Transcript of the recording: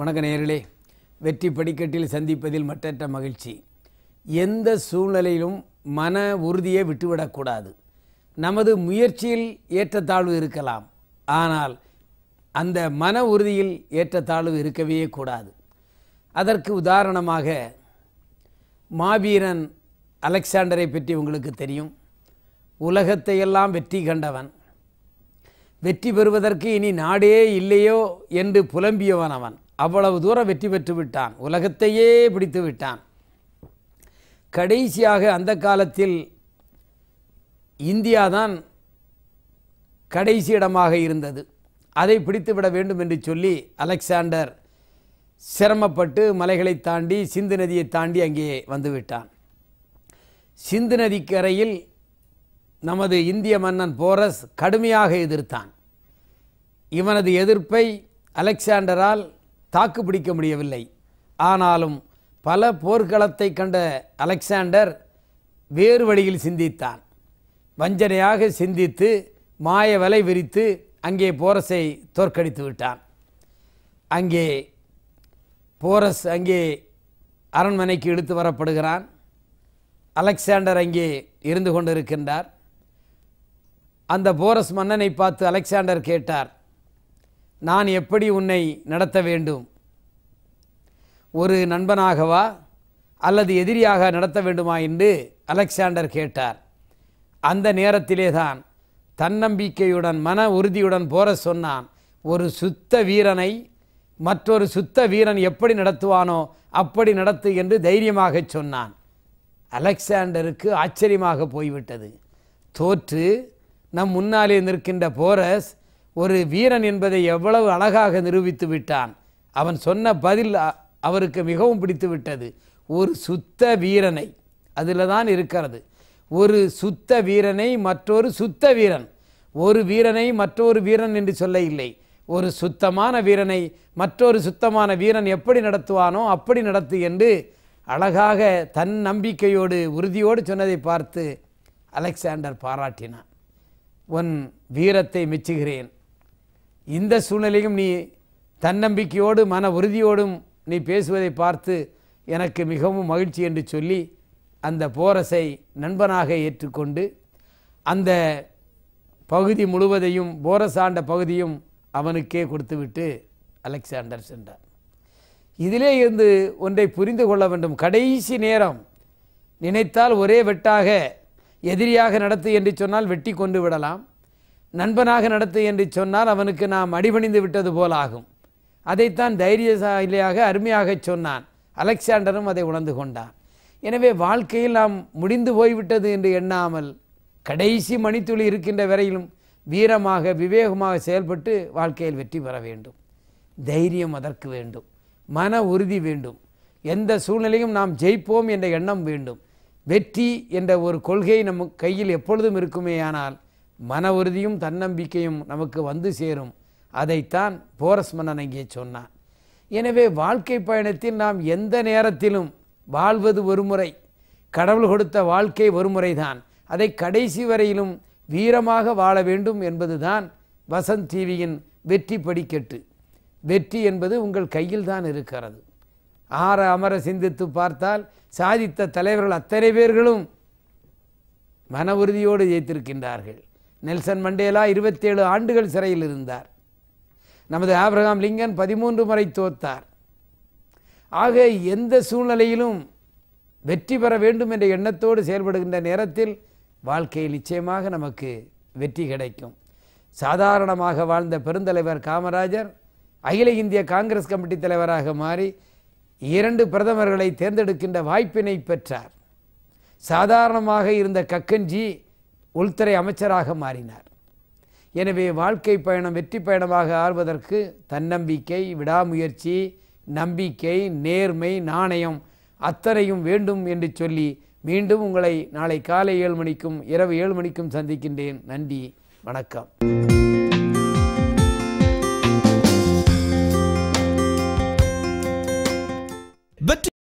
வணக்க நேர்களே வெற்றி படிக்கட்டில் சந்திப்பதில் மற்றற்ற மகிழ்ச்சி எந்த சூழ்நிலையிலும் மன உறுதியை விட்டுவிடக்கூடாது நமது முயற்சியில் ஏற்றத்தாழ்வு இருக்கலாம் ஆனால் அந்த மன உறுதியில் ஏற்றத்தாழ்வு இருக்கவே கூடாது அதற்கு உதாரணமாக மாவீரன் அலெக்சாண்டரை பற்றி உங்களுக்கு தெரியும் உலகத்தையெல்லாம் வெற்றி கண்டவன் வெற்றி பெறுவதற்கு இனி நாடே இல்லையோ என்று புலம்பியவன் அவன் அவ்வளவு தூரம் வெற்றி பெற்று விட்டான் உலகத்தையே பிடித்து விட்டான் கடைசியாக அந்த காலத்தில் இந்தியா தான் கடைசி இடமாக இருந்தது அதை பிடித்துவிட வேண்டும் என்று சொல்லி அலெக்சாண்டர் சிரமப்பட்டு மலைகளை தாண்டி சிந்து நதியை தாண்டி அங்கே வந்துவிட்டான் சிந்து நதிக்கரையில் நமது இந்திய மன்னன் போரஸ் கடுமையாக எதிர்த்தான் இவனது எதிர்ப்பை அலெக்சாண்டரால் தாக்கு பிடிக்க முடியவில்லை ஆனாலும் பல போர்க்களத்தை கண்ட அலெக்சாண்டர் வேறு வழியில் சிந்தித்தான் வஞ்சனையாக சிந்தித்து மாய வலை விரித்து அங்கே போரஸை தோற்கடித்து விட்டான் அங்கே போரஸ் அங்கே அரண்மனைக்கு இழுத்து வரப்படுகிறான் அலெக்சாண்டர் அங்கே இருந்து கொண்டிருக்கின்றார் அந்த போரஸ் மன்னனை பார்த்து அலெக்சாண்டர் கேட்டார் நான் எப்படி உன்னை நடத்த வேண்டும் ஒரு நண்பனாகவா அல்லது எதிரியாக நடத்த வேண்டுமா என்று அலெக்சாண்டர் கேட்டார் அந்த நேரத்திலே தான் தன்னம்பிக்கையுடன் மன உறுதியுடன் போற சொன்னான் ஒரு சுத்த வீரனை மற்றொரு சுத்த வீரன் எப்படி நடத்துவானோ அப்படி நடத்து என்று தைரியமாக சொன்னான் அலெக்சாண்டருக்கு ஆச்சரியமாக போய்விட்டது தோற்று நம் முன்னாலே நிற்கின்ற போரஸ் ஒரு வீரன் என்பதை எவ்வளவு அழகாக நிரூபித்து விட்டான் அவன் சொன்ன பதில் அவருக்கு மிகவும் பிடித்து விட்டது ஒரு சுத்த வீரனை அதில் தான் இருக்கிறது ஒரு சுத்த வீரனை மற்றொரு சுத்த வீரன் ஒரு வீரனை மற்றொரு வீரன் என்று சொல்ல இல்லை ஒரு சுத்தமான வீரனை மற்றொரு சுத்தமான வீரன் எப்படி நடத்துவானோ அப்படி நடத்து என்று அழகாக தன் நம்பிக்கையோடு உறுதியோடு சொன்னதை பார்த்து அலெக்சாண்டர் பாராட்டினான் உன் வீரத்தை மெச்சுகிறேன் இந்த சூழ்நிலையும் நீ தன்னம்பிக்கையோடும் மன உறுதியோடும் நீ பேசுவதை பார்த்து எனக்கு மிகவும் மகிழ்ச்சி என்று சொல்லி அந்த போரஸை நண்பனாக ஏற்றுக்கொண்டு அந்த பகுதி முழுவதையும் போரஸ் ஆண்ட பகுதியும் அவனுக்கே கொடுத்துவிட்டு அலெக்சாண்டர் சென்றார் இதிலே இருந்து ஒன்றை புரிந்து கொள்ள வேண்டும் கடைசி நேரம் நினைத்தால் ஒரே வெட்டாக எதிரியாக நடத்து என்று சொன்னால் வெட்டி கொண்டு விடலாம் நண்பனாக நடத்து என்று சொன்னால் அவனுக்கு நாம் அடிபணிந்து விட்டது போலாகும் அதைத்தான் தைரியசாலியாக அருமையாக சொன்னான் அலெக்சாண்டரும் அதை உணர்ந்து கொண்டான் எனவே வாழ்க்கையில் நாம் முடிந்து போய்விட்டது என்று எண்ணாமல் கடைசி மணித்துளி இருக்கின்ற வரையிலும் வீரமாக விவேகமாக செயல்பட்டு வாழ்க்கையில் வெற்றி பெற வேண்டும் தைரியம் அதற்கு வேண்டும் மன உறுதி வேண்டும் எந்த சூழ்நிலையும் நாம் ஜெயிப்போம் என்ற எண்ணம் வேண்டும் வெற்றி என்ற ஒரு கொள்கை நம் கையில் எப்பொழுதும் இருக்குமேயானால் மன உறுதியும் தன்னம்பிக்கையும் நமக்கு வந்து சேரும் அதைத்தான் போரஸ் மன்னன் அங்கே சொன்னான் எனவே வாழ்க்கை பயணத்தில் நாம் எந்த நேரத்திலும் வாழ்வது ஒரு முறை கடவுள் கொடுத்த வாழ்க்கை ஒருமுறை தான் அதை கடைசி வரையிலும் வீரமாக வாழ வேண்டும் என்பதுதான் வசந்த் டிவியின் வெற்றி படிக்கட்டு வெற்றி என்பது உங்கள் கையில் தான் இருக்கிறது ஆற அமர சிந்தித்து பார்த்தால் சாதித்த தலைவர்கள் அத்தனை பேர்களும் மன உறுதியோடு ஜெயித்திருக்கின்றார்கள் நெல்சன் மண்டேலா இருபத்தேழு ஆண்டுகள் சிறையில் இருந்தார் நமது ஆப்ரகாம் லிங்கன் பதிமூன்று முறை தோத்தார் ஆக எந்த சூழ்நிலையிலும் வெற்றி பெற வேண்டும் என்ற எண்ணத்தோடு செயல்படுகின்ற நேரத்தில் வாழ்க்கையில் நிச்சயமாக நமக்கு வெற்றி கிடைக்கும் சாதாரணமாக வாழ்ந்த பெருந்தலைவர் காமராஜர் அகில இந்திய காங்கிரஸ் கமிட்டி தலைவராக மாறி இரண்டு பிரதமர்களை தேர்ந்தெடுக்கின்ற வாய்ப்பினை பெற்றார் சாதாரணமாக இருந்த கக்கன்ஜி உள்துறை அமைச்சராக மாறினார் எனவே வாழ்க்கை பயணம் வெற்றி பயணமாக ஆள்வதற்கு தன்னம்பிக்கை விடாமுயற்சி நம்பிக்கை நேர்மை நாணயம் அத்தனையும் வேண்டும் என்று சொல்லி மீண்டும் உங்களை நாளை காலை ஏழு மணிக்கும் இரவு ஏழு மணிக்கும் சந்திக்கின்றேன் நன்றி வணக்கம்